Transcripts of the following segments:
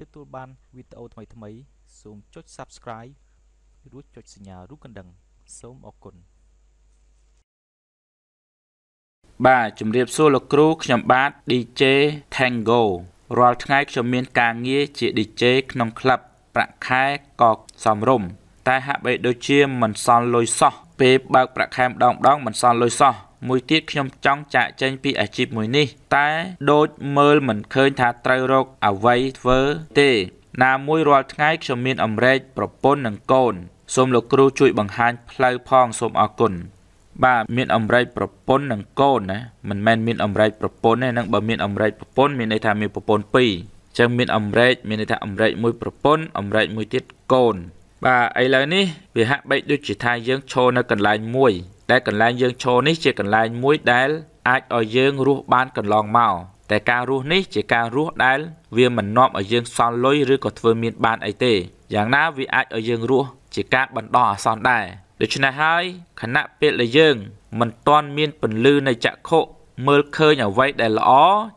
ដើម្បីទទួលបានវីដេអូថ្មីៗសូមចុច Subscribe រួចចុចសញ្ញារូបកណ្ដឹងសូមអរគុណបាទជំរាបសួរលោកគ្រូ ខ្ញុំបាទ DJ Tango រាល់ថ្ងៃខ្ញុំមាន ការងារជា DJ ក្នុងក្លឹបប្រាក់ខែក៏សមរម្យតែហាក់បីដូចជាមិនសល់លុយសោះពេលបើកប្រាក់ខែម្ដងម្ដងមិនសល់លុយសោះមួយទៀតខ្ញុំចង់ចាក់ចែងពីអាជីពមួយនេះតែដូចមើលមិនឃើញថាត្រូវរកអ្វីធ្វើ ទេ ណាមួយរាល់ថ្ងៃខ្ញុំមានអំរែកប្រពន្ធនិងកូនសូមលោកគ្រូជួយបង្ហាញផ្លូវផងសូមអរគុណបាទមានអំរែកប្រពន្ធនិងកូនណាមិនមែនមានអំរែកប្រពន្ធទេនឹងបើមានអំរែកប្រពន្ធមានន័យថាមានប្រពន្ធពីរអញ្ចឹងមានអំរែកមានន័យថាអំរែកមួយប្រពន្ធអំរែកមួយទៀតកូន បាទឥឡូវនេះវាហាក់បីដូចជាថាយើងឈរនៅកន្លែងមួយដែលកន្លែងយើងឈរនេះជាកន្លែងមួយដែលអាចឲ្យយើងរស់បានកន្លងមកតែការរស់នេះជាការរស់ដែលវាមិននាំឲ្យយើងសល់លុយឬក៏ធ្វើមាន បានអីទេយ៉ាងណាវាអាចឲ្យយើងរស់ជាការបណ្ដោះអាសន្នដែរដូច្នេះហើយខណៈពេលដែលយើង មិនទាន់មានពន្លឺនៃចក្ខុមើលឃើញអ្វីដែលល្អ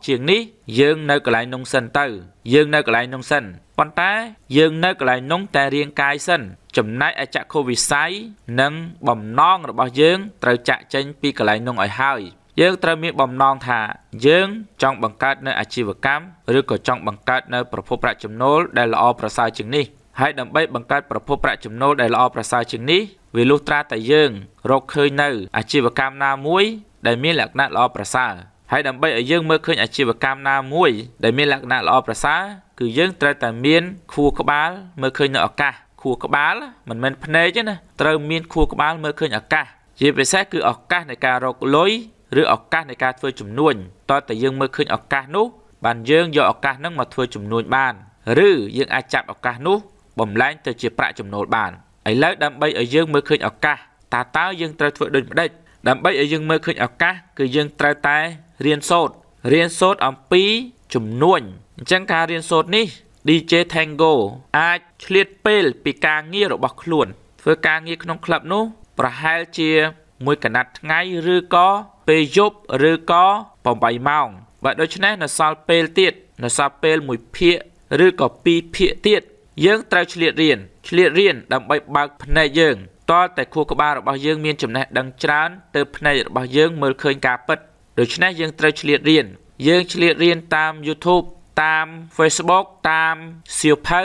ជាងនេះយើងនៅកន្លែងនោះសិនទៅយើងនៅកន្លែងនោះសិនប៉ុន្តែយើងនៅកន្លែងនោះតែរាងកាយសិនចំណែកអចក្ខុវិស័យនិងបំណងរបស់យើងត្រូវចាក់ចេញពីកន្លែងនោះឲ្យហើយយើងត្រូវមានបំណងថាយើងចង់បង្កើតនៅអាជីវកម្មឬក៏ចង់បង្កើតនៅប្រភពប្រាក់ចំណូលដែលល្អប្រសើរជាងនេះហើយដើម្បីបង្កើតប្រភពប្រាក់ចំណូលដែលល្អប្រសើរជាងនេះវាលុះត្រាតែយើងរកឃើញនៅអាជីវកម្មណាមួយដែលមានលក្ខណៈល្អប្រសើរហើយដើម្បីឲ្យយើងមើលឃើញអាជីវកម្មណាមួយដែលមានលក្ខណៈល្អប្រសើរគឺយើងត្រូវតែមានខួរក្បាលមើលឃើញនៅឱកាសខួរក្បាល មិនមែនភ្នែកទេណាត្រូវមានខួរក្បាលមើលឃើញឱកាសជាពិសេសគឺឱកាសនៃការរកលុយឬឱកាសនៃការធ្វើជំនួញតើតើយើងមើលឃើញឱកាសនោះបានយើងយកឱកាសហ្នឹងមកធ្វើជំនួញបាន ឬយើងអាចចាប់ឱកាសនោះបំលែងទៅជាប្រាក់ចំណូលបានឥឡូវដើម្បីឲ្យយើងមើលឃើញឱកាសតើតើយើងត្រូវធ្វើដូចម្ដេចដើម្បីឲ្យយើងមើលឃើញឱកាសគឺយើងត្រូវតែរៀនសូត្ររៀនសូត្រអំពីចំនួនអញ្ចឹងការរៀនសូត្រនេះ DJ Tango អាចឆ្លៀតពេលពីការងាររបស់ខ្លួនធ្វើការងារក្នុងក្លឹបនោះ ប្រហែលជាមួយកណាត់ថ្ងៃ ឬក៏ពេលយប់ឬក៏8ម៉ោងបាទដូច្នេះនៅសល់ពេលទៀតនៅសល់ពេលមួយភាគ ឬក៏ពីរភាគទៀតយើងត្រូវឆ្លៀតរៀនឆ្លៀតរៀនដើម្បីបើកភ្នែកយើងល់តែខួរក្បាលរបស់យើងមានចំណេះដឹងច្រើនទៅភ្នែករបស់យើងមើលឃើញការពិតដូច្នេះយើងត្រូវឆ្លៀតរៀនយើងឆ្លៀតរៀនតាម YouTube តាម Facebook តាមសៀវភៅ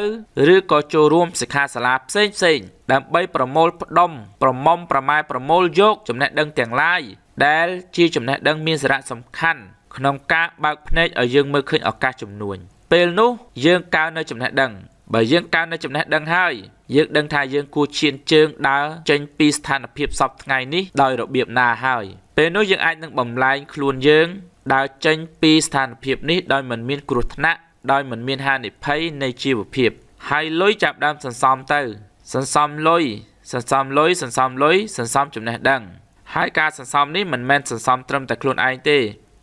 ឬក៏ចូលរួមសិក្ខាសាលាផ្សេងផ្សេងដើម្បីប្រមូលផ្ដុំប្រមុំប្រម៉ែប្រមូលយកចំណេះដឹងទាំងឡាយដែលជាចំណេះដឹងមានសារៈសំខាន់ក្នុងការបើកភ្នែកឲ្យយើងមើលឃើញឱកាសជំនួញពេលនោះយើងកើននៅចំណេះដឹងបើយើងកើននៅចំណេះដឹងហើយយើងដឹងថាយើងគួរឈានជើងដើរចេញ ពីស្ថានភាពសពថ្ងៃនេះដោយរបៀបណាហើយពេលនោះយើងអាចនឹងបំលែងខ្លួនយើងដើរចេញ ពីស្ថានភាពនេះដោយមិនមាន គ្រោះថ្នាក់ដោយមិនមានហានិភ័យនៃជីវភាព ហើយលុយចាប់ដើមសន្សំទៅសន្សំលុយសន្សំលុយសន្សំលុយសន្សំចំណេះដឹងហើយការសន្សំនេះមិនមែនសន្សំត្រឹមតែខ្លួនឯងទេ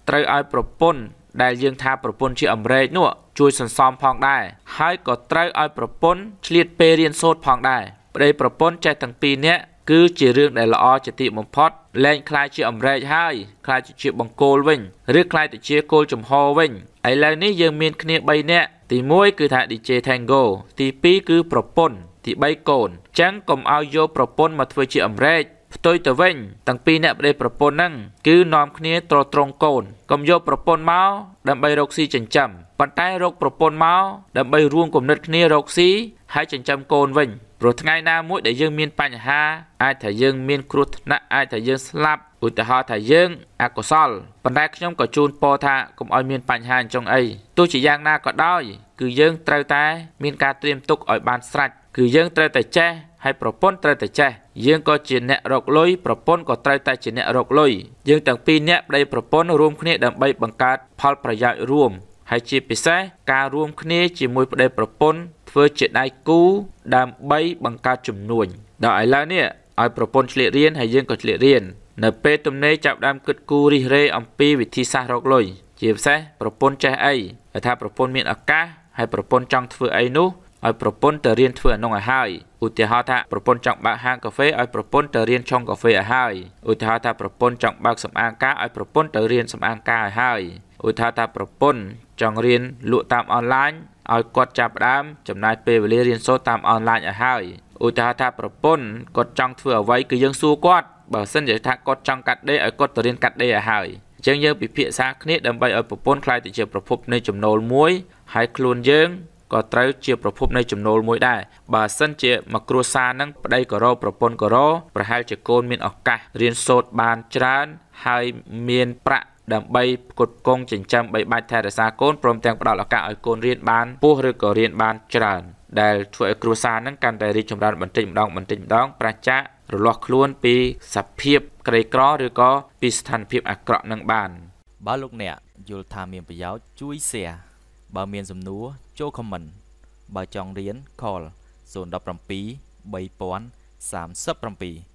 ត្រូវឲ្យប្រពន្ធដែលយើង ថាប្រពន្ធជាអមរែកនោះជួយសន្សំផងដែរហើយក៏ត្រូវឲ្យប្រពន្ធឆ្លៀតពេលរៀនសូត្រផងដែរប្តីប្រពន្ធចេះទាំងពីរនាក់គឺជារឿងដែលល្អជាទីបំផុតលែងខ្លាយជាអំរែកហើយខ្លាយជាបង្គោលវិញឬខ្លាយទៅជាគោលចំហវិញឥឡូវនេះយើងមានគ្នា3នាក់ទី1គឺថា DJ Tango ទី2គឺប្រពន្ធទី3កូនចឹងកុំឲ្យយកប្រពន្ធមកធ្វើជាអំរែកផ្ទុយទៅវិញទាំងពីរអ្នកប្តីប្រពន្ធហ្នឹងគឺនាំគ្នាត្រត្រង់កូនកុំយកប្រពន្ធមកដើម្បីរកស៊ីចិញ្ចឹមប៉ុន្តែរកប្រពន្ធមកដើម្បីរួមគំនិតគ្នារកស៊ីហើយចិញ្ចឹមកូនវិញព្រោះថ្ងៃណាមួយដែលយើងមានបញ្ហា អាចថាយើង មាន គ្រោះថ្នាក់អាចថាយើង ស្លាប់ឧទាហរណ៍ថាយើងអកុសលប៉ុន្តែខ្ញុំក៏ជូនពរថាកុំឲ្យមានបញ្ហាអញ្ចឹងអីទោះជាយ៉ាងណាក៏ដោយគឺយើងត្រូវតែ មានការត្រៀមទុកឲ្យបានស្រេចគឺយើងត្រូវតែចេះហើយប្រពន្ធត្រូវតែចេះយើងក៏ជាអ្នករកលុយប្រពន្ធក៏ត្រូវតែជាអ្នករកលុយយើងទាំងពីរអ្នកប្តីប្រពន្ធរួមគ្នាដើម្បីបង្កើតផលប្រយោជន៍រួម ហើយជាពិសេសការរួមគ្នាជាមួយប្តីប្រពន្ធធ្វើជាដៃគូដើម្បីបង្កើតជំនួញដល់ឥឡូវនេះឲ្យប្រពន្ធឆ្លៀតរៀនហើយយើងក៏ឆ្លៀតរៀននៅពេលទំនេរចាប់ដើមគិតគូររិះរេអំពីវិធីសាស្ត្ររកលុយជាពិសេសប្រពន្ធចេះអីថាប្រពន្ធមានឱកាសហើយប្រពន្ធចង់ធ្វើអីនោះឲ្យប្រពន្ធទៅរៀនធ្វើអានោះឲ្យហើយឧទាហរណ៍ថាប្រពន្ធចង់បើកហាងកាហ្វេឲ្យប្រពន្ធទៅរៀនឆុងកាហ្វេឲ្យហើយឧទាហរណ៍ថាប្រពន្ធចង់បើកសម្អាងការឲ្យប្រពន្ធទៅរៀនសម្អាងការឲ្យហើយឧទាហរណ៍ថាប្រពន្ធចង់រៀនលក់តាមអនឡាញឲ្យគាត់ចាប់ផ្ដើមចំណាយពេលវេលារៀនសូត្រតាមអនឡាញឲ្យហើយឧទាហរណ៍ថាប្រពន្ធគាត់ចង់ធ្វើអ្វីគឺយើងសួរគាត់បើសិនជាថាគាត់ចង់កាត់ដេរឲ្យគាត់ទៅរៀនកាត់ដេរឲ្យហើយចឹងយើងពិភាក្សាគ្នាដើម្បីឲ្យប្រពន្ធខ្លាយទៅជាប្រភពនៃចំណូលមួយហើយខ្លួនយើងក៏ត្រូវជាប្រភពនៃចំណូលមួយដែរបើសិនជាមួយគ្រួសារនឹងប្តីក៏រប្រពន្ធក៏រប្រហែល ជាកូនមានឱកាសរៀនសូត្របានច្រើន ហើយមានប្រាក់ ដើម្បីផ្គត់ផ្គង់ចិញ្ចឹមបីបាច់ថែរក្សាកូនព្រមទាំងផ្ដល់ឱកាសឲ្យកូនរៀនបានពោះឬក៏រៀនបានច្រើនដែលធ្វើឲ្យគ្រួសារនឹងកាន់តែរីកចម្រើនបន្តិចម្ដងបន្តិចម្ដង ប្រជារលាស់ខ្លួនពីសភាពក្រីក្រឬក៏ពីស្ថានភាពអាក្រក់នឹងបានបើលោកអ្នកយល់ថាមានប្រយោជន៍ជួយ share បើមានសំណួរចូល comment បើចង់រៀន call 017 3037